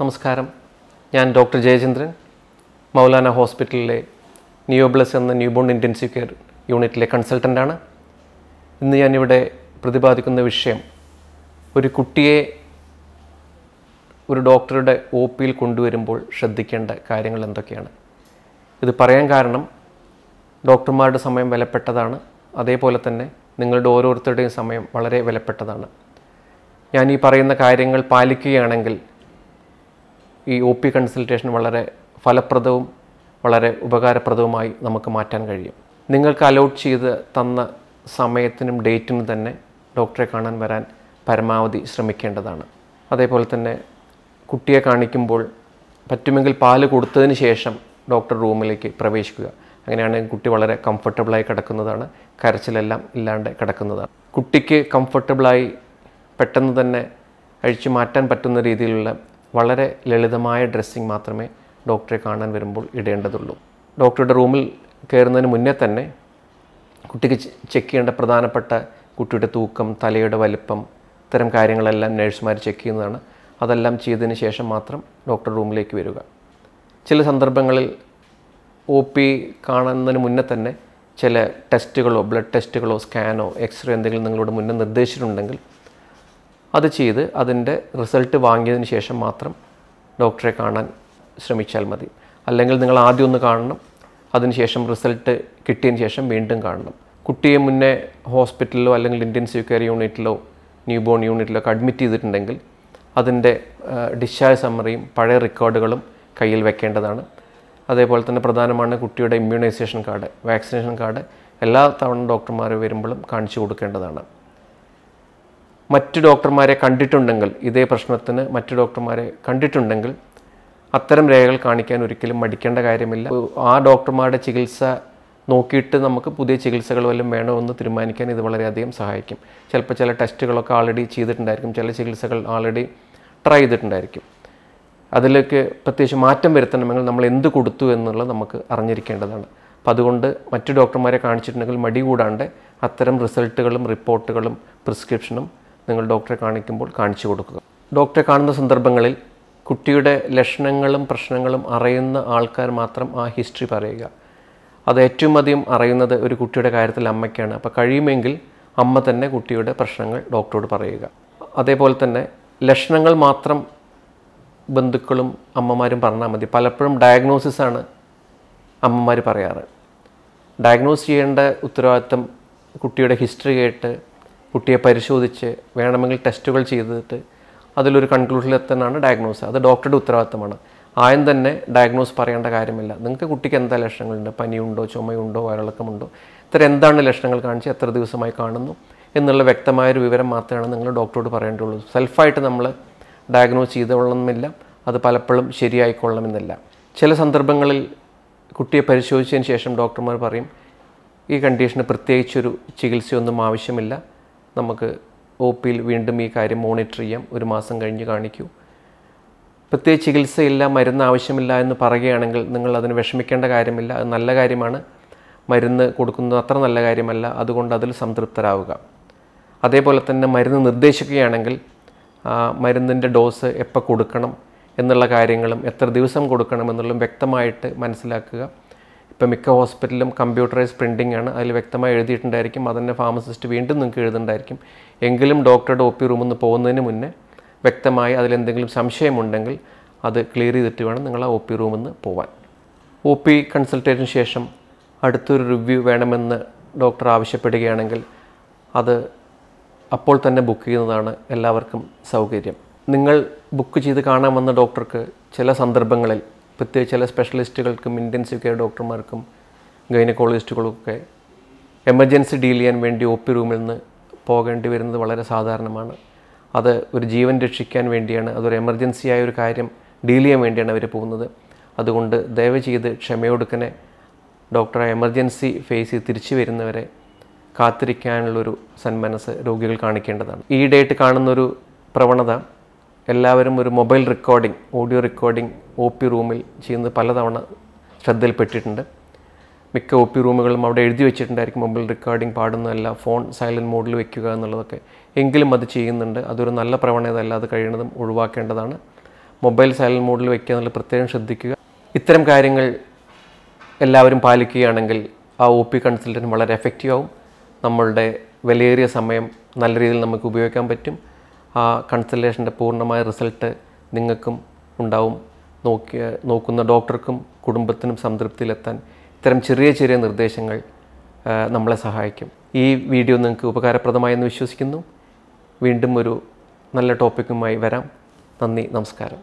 നമസ്കാരം ഞാൻ ഡോക്ടർ ജയചന്ദ്രൻ മൗലാന ഹോസ്പിറ്റലിലെ നിയോബ്ലസ് എന്ന ന്യൂബോൺ ഇൻറ്റൻസീവ് കെയർ യൂണിറ്റിലെ കൺസൾട്ടൻ്റാണ് ഇന്ന് ഞാനിവിടെ പ്രതിപാദിക്കുന്ന വിഷയം ഒരു കുട്ടിയെ ഒരു ഡോക്ടറുടെ ഒ പിയിൽ കൊണ്ടുവരുമ്പോൾ ശ്രദ്ധിക്കേണ്ട കാര്യങ്ങൾ എന്തൊക്കെയാണ് ഇത് പറയാൻ കാരണം ഡോക്ടർമാരുടെ സമയം വിലപ്പെട്ടതാണ് അതേപോലെ തന്നെ നിങ്ങളുടെ ഓരോരുത്തരുടെയും സമയം വളരെ വിലപ്പെട്ടതാണ് ഞാൻ ഈ പറയുന്ന കാര്യങ്ങൾ പാലിക്കുകയാണെങ്കിൽ ഈ ഒ പി കൺസൾട്ടേഷൻ വളരെ ഫലപ്രദവും വളരെ ഉപകാരപ്രദവുമായി നമുക്ക് മാറ്റാൻ കഴിയും നിങ്ങൾക്ക് അലോട്ട് ചെയ്ത് തന്ന സമയത്തിനും ഡേറ്റിനും തന്നെ ഡോക്ടറെ കാണാൻ വരാൻ പരമാവധി ശ്രമിക്കേണ്ടതാണ് അതേപോലെ തന്നെ കുട്ടിയെ കാണിക്കുമ്പോൾ പറ്റുമെങ്കിൽ പാല് കൊടുത്തതിന് ശേഷം ഡോക്ടർ റൂമിലേക്ക് പ്രവേശിക്കുക അങ്ങനെയാണെങ്കിൽ കുട്ടി വളരെ കംഫർട്ടബിളായി കിടക്കുന്നതാണ് കരച്ചിലെല്ലാം ഇല്ലാണ്ട് കിടക്കുന്നതാണ് കുട്ടിക്ക് കംഫർട്ടബിളായി പെട്ടെന്ന് തന്നെ അഴിച്ചു മാറ്റാൻ പറ്റുന്ന രീതിയിലുള്ള വളരെ ലളിതമായ ഡ്രസ്സിങ് മാത്രമേ ഡോക്ടറെ കാണാൻ വരുമ്പോൾ ഇടേണ്ടതുള്ളൂ ഡോക്ടറുടെ റൂമിൽ കയറുന്നതിന് മുന്നേ തന്നെ കുട്ടിക്ക് ചെക്ക് ചെയ്യേണ്ട പ്രധാനപ്പെട്ട കുട്ടിയുടെ തൂക്കം തലയുടെ വലിപ്പം ഇത്തരം കാര്യങ്ങളെല്ലാം നേഴ്സുമാർ ചെക്ക് ചെയ്യുന്നതാണ് അതെല്ലാം ചെയ്തതിന് ശേഷം മാത്രം ഡോക്ടർ റൂമിലേക്ക് വരിക ചില സന്ദർഭങ്ങളിൽ ഒ പി കാണുന്നതിന് മുന്നേ തന്നെ ചില ടെസ്റ്റുകളോ ബ്ലഡ് ടെസ്റ്റുകളോ സ്കാനോ എക്സ്റേ എന്തെങ്കിലും നിങ്ങളുടെ മുന്നേ നിർദ്ദേശിച്ചിട്ടുണ്ടെങ്കിൽ അത് ചെയ്ത് അതിൻ്റെ റിസൾട്ട് വാങ്ങിയതിന് ശേഷം മാത്രം ഡോക്ടറെ കാണാൻ ശ്രമിച്ചാൽ മതി അല്ലെങ്കിൽ നിങ്ങൾ ആദ്യം ഒന്ന് കാണണം അതിനുശേഷം റിസൾട്ട് കിട്ടിയതിന് ശേഷം വീണ്ടും കാണണം കുട്ടിയെ മുന്നേ ഹോസ്പിറ്റലിലോ അല്ലെങ്കിൽ ഇൻറ്റൻസീവ് കെയർ യൂണിറ്റിലോ ന്യൂ ബോൺ ഒക്കെ അഡ്മിറ്റ് ചെയ്തിട്ടുണ്ടെങ്കിൽ അതിൻ്റെ ഡിസ്ചാർജ് സമ്മറിയും പഴയ റെക്കോർഡുകളും കയ്യിൽ വെക്കേണ്ടതാണ് അതേപോലെ തന്നെ പ്രധാനമാണ് കുട്ടിയുടെ ഇമ്മ്യൂണൈസേഷൻ കാർഡ് വാക്സിനേഷൻ കാർഡ് എല്ലാ തവണ ഡോക്ടർമാർ വരുമ്പോഴും കാണിച്ചു കൊടുക്കേണ്ടതാണ് മറ്റു ഡോക്ടർമാരെ കണ്ടിട്ടുണ്ടെങ്കിൽ ഇതേ പ്രശ്നത്തിന് മറ്റു ഡോക്ടർമാരെ കണ്ടിട്ടുണ്ടെങ്കിൽ അത്തരം രേഖകൾ കാണിക്കാൻ ഒരിക്കലും മടിക്കേണ്ട കാര്യമില്ല ആ ഡോക്ടർമാരുടെ ചികിത്സ നോക്കിയിട്ട് നമുക്ക് പുതിയ ചികിത്സകൾ വല്ലതും വേണോ എന്ന് തീരുമാനിക്കാൻ ഇത് വളരെയധികം സഹായിക്കും ചിലപ്പോൾ ചില ടെസ്റ്റുകളൊക്കെ ആൾറെഡി ചെയ്തിട്ടുണ്ടായിരിക്കും ചില ചികിത്സകൾ ആൾറെഡി ട്രൈ ചെയ്തിട്ടുണ്ടായിരിക്കും അതിലേക്ക് പ്രത്യേകിച്ച് മാറ്റം വരുത്തണമെങ്കിൽ നമ്മൾ എന്ത് കൊടുത്തു എന്നുള്ളത് നമുക്ക് അറിഞ്ഞിരിക്കേണ്ടതാണ് അപ്പം അതുകൊണ്ട് മറ്റു ഡോക്ടർമാരെ കാണിച്ചിട്ടുണ്ടെങ്കിൽ മടി കൂടാണ്ട് അത്തരം റിസൾട്ടുകളും റിപ്പോർട്ടുകളും പ്രിസ്ക്രിപ്ഷനും നിങ്ങൾ ഡോക്ടറെ കാണിക്കുമ്പോൾ കാണിച്ചു കൊടുക്കുക ഡോക്ടറെ കാണുന്ന സന്ദർഭങ്ങളിൽ കുട്ടിയുടെ ലക്ഷണങ്ങളും പ്രശ്നങ്ങളും അറിയുന്ന ആൾക്കാർ മാത്രം ആ ഹിസ്റ്ററി പറയുക അത് ഏറ്റവും അധികം അറിയുന്നത് ഒരു കുട്ടിയുടെ കാര്യത്തിൽ അമ്മയ്ക്കാണ് അപ്പോൾ കഴിയുമെങ്കിൽ അമ്മ തന്നെ കുട്ടിയുടെ പ്രശ്നങ്ങൾ ഡോക്ടറോട് പറയുക അതേപോലെ തന്നെ ലക്ഷണങ്ങൾ മാത്രം ബന്ധുക്കളും അമ്മമാരും പറഞ്ഞാൽ മതി പലപ്പോഴും ഡയഗ്നോസിസ് ആണ് അമ്മമാർ പറയാറ് ഡയഗ്നോസ് ചെയ്യേണ്ട ഉത്തരവാദിത്തം കുട്ടിയുടെ ഹിസ്റ്ററി കേട്ട് കുട്ടിയെ പരിശോധിച്ച് വേണമെങ്കിൽ ടെസ്റ്റുകൾ ചെയ്തിട്ട് അതിലൊരു കൺക്ലൂഷനിലെത്താനാണ് ഡയഗ്നോസ് അത് ഡോക്ടറുടെ ഉത്തരവാദിത്തമാണ് ആയം തന്നെ ഡയഗ്നോസ് പറയേണ്ട കാര്യമില്ല നിങ്ങൾക്ക് കുട്ടിക്ക് എന്താ ലക്ഷണങ്ങളുണ്ട് പനിയുണ്ടോ ചുമയുണ്ടോ വയറിളക്കമുണ്ടോ ഇത്ര എന്താണ് ലക്ഷണങ്ങൾ കാണിച്ച് എത്ര ദിവസമായി കാണുന്നു എന്നുള്ള വ്യക്തമായൊരു വിവരം മാത്രമാണ് നിങ്ങൾ ഡോക്ടറോട് പറയേണ്ടുള്ളൂ സെൽഫായിട്ട് നമ്മൾ ഡയഗ്നോസ് ചെയ്തുകൊള്ളണമെന്നില്ല അത് പലപ്പോഴും ശരിയായിക്കൊള്ളണമെന്നില്ല ചില സന്ദർഭങ്ങളിൽ കുട്ടിയെ പരിശോധിച്ചതിന് ശേഷം ഡോക്ടർമാർ പറയും ഈ കണ്ടീഷന് പ്രത്യേകിച്ചൊരു ചികിത്സയൊന്നും ആവശ്യമില്ല നമുക്ക് ഒ പിയിൽ വീണ്ടും ഈ കാര്യം മോണിറ്റർ ചെയ്യാം ഒരു മാസം കഴിഞ്ഞ് കാണിക്കൂ പ്രത്യേക ചികിത്സയില്ല മരുന്ന് ആവശ്യമില്ല എന്ന് പറയുകയാണെങ്കിൽ നിങ്ങൾ അതിന് വിഷമിക്കേണ്ട കാര്യമില്ല അത് നല്ല കാര്യമാണ് മരുന്ന് കൊടുക്കുന്നത് അത്ര നല്ല കാര്യമല്ല അതുകൊണ്ട് അതിൽ സംതൃപ്തരാവുക അതേപോലെ തന്നെ മരുന്ന് നിർദ്ദേശിക്കുകയാണെങ്കിൽ മരുന്നിൻ്റെ ഡോസ് എപ്പോൾ കൊടുക്കണം എന്നുള്ള കാര്യങ്ങളും എത്ര ദിവസം കൊടുക്കണം എന്നുള്ളതും വ്യക്തമായിട്ട് മനസ്സിലാക്കുക ഇപ്പം മിക്ക ഹോസ്പിറ്റലിലും കമ്പ്യൂട്ടറൈസ് പ്രിൻറ്റിംഗ് ആണ് അതിൽ വ്യക്തമായി എഴുതിയിട്ടുണ്ടായിരിക്കും അതന്നെ ഫാർമസിസ്റ്റ് വീണ്ടും നിങ്ങൾക്ക് എഴുതുന്നുണ്ടായിരിക്കും എങ്കിലും ഡോക്ടറുടെ ഒ പി റൂമിൽ നിന്ന് പോകുന്നതിന് മുന്നേ വ്യക്തമായി അതിലെന്തെങ്കിലും സംശയമുണ്ടെങ്കിൽ അത് ക്ലിയർ ചെയ്തിട്ട് വേണം നിങ്ങൾ ആ ഒ പി റൂമിൽ നിന്ന് പോവാൻ ഒ പി കൺസൾട്ടേഷന് ശേഷം അടുത്തൊരു റിവ്യൂ വേണമെന്ന് ഡോക്ടർ ആവശ്യപ്പെടുകയാണെങ്കിൽ അത് അപ്പോൾ തന്നെ ബുക്ക് ചെയ്യുന്നതാണ് എല്ലാവർക്കും സൗകര്യം നിങ്ങൾ ബുക്ക് ചെയ്ത് വന്ന ഡോക്ടർക്ക് ചില സന്ദർഭങ്ങളിൽ പ്രത്യേകിച്ച് ചില സ്പെഷ്യലിസ്റ്റുകൾക്കും ഇൻറ്റൻസീവ് കെയർ ഡോക്ടർമാർക്കും ഗൈനക്കോളജിസ്റ്റുകൾക്കൊക്കെ എമർജൻസി ഡീൽ ചെയ്യാൻ വേണ്ടി ഒ പി റൂമിൽ നിന്ന് പോകേണ്ടി വരുന്നത് വളരെ സാധാരണമാണ് അത് ഒരു ജീവൻ രക്ഷിക്കാൻ വേണ്ടിയാണ് അതൊരു എമർജൻസിയായ ഒരു കാര്യം ഡീൽ ചെയ്യാൻ വേണ്ടിയാണ് അവർ പോകുന്നത് അതുകൊണ്ട് ദയവ് ചെയ്ത് ക്ഷമയൊടുക്കനെ ഡോക്ടറെ എമർജൻസി ഫേസ് ചെയ്ത് തിരിച്ചു വരുന്നവരെ കാത്തിരിക്കാനുള്ളൊരു സന്മനസ് രോഗികൾ കാണിക്കേണ്ടതാണ് ഈ ഡേറ്റ് കാണുന്നൊരു പ്രവണത എല്ലാവരും ഒരു mobile recording audio recording O P റൂമിൽ ചെയ്യുന്നത് പലതവണ ശ്രദ്ധയിൽപ്പെട്ടിട്ടുണ്ട് മിക്ക ഒ പി റൂമുകളും അവിടെ എഴുതി വെച്ചിട്ടുണ്ടായിരിക്കും മൊബൈൽ റെക്കോർഡിംഗ് പാടുന്നതല്ല ഫോൺ സൈലൻറ്റ് മോഡിൽ വെക്കുക എന്നുള്ളതൊക്കെ എങ്കിലും അത് ചെയ്യുന്നുണ്ട് അതൊരു നല്ല പ്രവണത അല്ല അത് കഴിയുന്നതും ഒഴിവാക്കേണ്ടതാണ് മൊബൈൽ സൈലൻറ്റ് മോഡിൽ വെക്കുക എന്നുള്ള പ്രത്യേകം ശ്രദ്ധിക്കുക ഇത്തരം കാര്യങ്ങൾ എല്ലാവരും പാലിക്കുകയാണെങ്കിൽ ആ ഒ പി കൺസൾട്ടൻറ്റ് വളരെ എഫക്റ്റീവ് ആവും നമ്മളുടെ വിലയേറിയ സമയം നല്ല രീതിയിൽ നമുക്ക് ഉപയോഗിക്കാൻ പറ്റും ആ കൺസൾട്ടേഷൻ്റെ പൂർണ്ണമായ റിസൾട്ട് നിങ്ങൾക്കും ഉണ്ടാവും നോക്കിയ നോക്കുന്ന ഡോക്ടർക്കും കുടുംബത്തിനും സംതൃപ്തിയിലെത്താൻ ഇത്തരം ചെറിയ ചെറിയ നിർദ്ദേശങ്ങൾ നമ്മളെ സഹായിക്കും ഈ വീഡിയോ നിങ്ങൾക്ക് ഉപകാരപ്രദമായെന്ന് വിശ്വസിക്കുന്നു വീണ്ടും ഒരു നല്ല ടോപ്പിക്കുമായി വരാം നന്ദി നമസ്കാരം